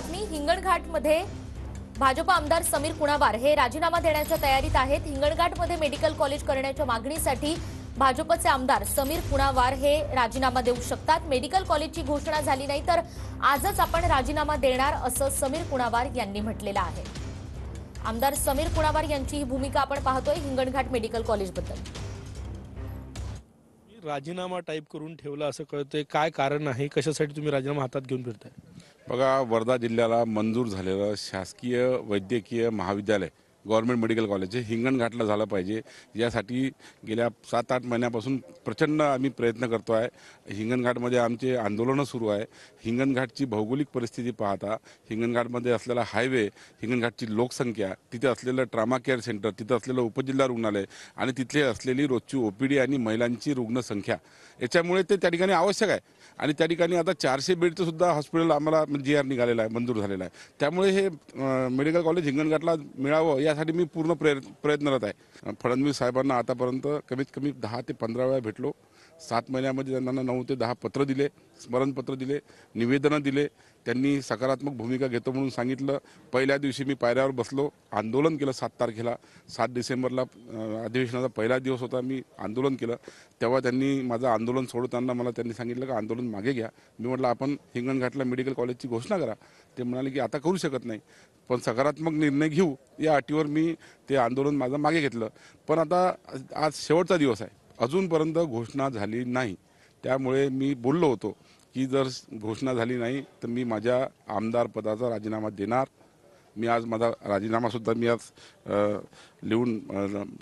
बातमी हिंगणघाटमध्ये भाजप आमदार समीर कुणावार हे राजीनामा देण्याच्या तयारीत आहेत हिंगणघाटमध्ये मेडिकल कॉलेज करण्याच्या मागणीसाठी भाजपचे आमदार समीर कुणावार हे राजीनामा देऊ शकतात मेडिकल कॉलेजची घोषणा झाली नाही तर आजच आपण राजीनामा देणार असं समीर कुणावार यांनी म्हटलेलं आहे आमदार समीर कुणावार यांची ही भूमिका आपण पाहतोय हिंगणघाट मेडिकल कॉलेज बद्दल राजीनामा टाईप करून ठेवला असं कळतंय काय कारण आहे कशासाठी तुम्ही राजीनामा हातात घेऊन फिरताय बघा वर्धा जिल्ह्याला मंजूर झालेलं शासकीय वैद्यकीय महाविद्यालय गव्हर्मेंट मेडिकल कॉलेज हे हिंगणघाटला झालं पाहिजे यासाठी गेल्या सात आठ महिन्यापासून प्रचंड आम्ही प्रयत्न करतो आहे हिंगणघाटमध्ये आमचे आंदोलनं सुरू आहे हिंगणघाटची भौगोलिक परिस्थिती पाहता हिंगणघाटमध्ये असलेला हायवे हिंगणघाटची लोकसंख्या तिथे असलेलं ट्रामा केअर सेंटर तिथं असलेलं उपजिल्हा रुग्णालय आणि तिथले असलेली रोजची ओपीडी आणि महिलांची रुग्णसंख्या याच्यामुळे ते त्या ठिकाणी आवश्यक आहे आणि त्या ठिकाणी आता चारशे बेडचं सुद्धा हॉस्पिटल आम्हाला म्हणजे जी आर निघालेलं आहे मंजूर झालेलं आहे त्यामुळे हे मेडिकल कॉलेज हिंगणघाटला मिळावं या त्यासाठी मी पूर्ण प्रयत्न प्रयत्नरत आहे फडणवीस साहेबांना आतापर्यंत कमीत कमी दहा ते पंधरा वेळा भेटलो सात महिन्यामध्ये त्यांना नऊ ते दहा पत्र दिले स्मरणपत्र दिले निवेदनं दिले त्यांनी सकारात्मक भूमिका घेतो म्हणून सांगितलं पहिल्या दिवशी मी पायऱ्यावर बसलो आंदोलन केलं सात तारखेला सात डिसेंबरला अधिवेशनाचा पहिला दिवस होता मी आंदोलन केलं तेव्हा त्यांनी माझं आंदोलन सोडताना मला त्यांनी सांगितलं की आंदोलन मागे घ्या मी म्हटलं आपण हिंगणघाटला मेडिकल कॉलेजची घोषणा करा ते म्हणाले की आता करू शकत नाही पण सकारात्मक निर्णय घेऊ या अटीवर मी ते आंदोलन माझं मागे घेतलं पण आता आज शेवटचा दिवस आहे अजूनपर्यंत घोषणा झाली नाही त्यामुळे मी बोललो होतो की जर घोषणा झाली नाही तर मी माझ्या आमदार पदाचा राजीनामा देणार मी आज माझा राजीनामासुद्धा मी आज लिहून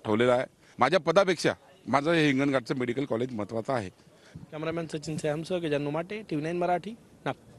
ठेवलेला आहे माझ्या पदापेक्षा माझं हे हिंगणघाटचं मेडिकल कॉलेज महत्वाचं आहे कॅमेरामॅन सचिन सॅमसो गजानू माटे व्ही नाईन मराठी नागपूर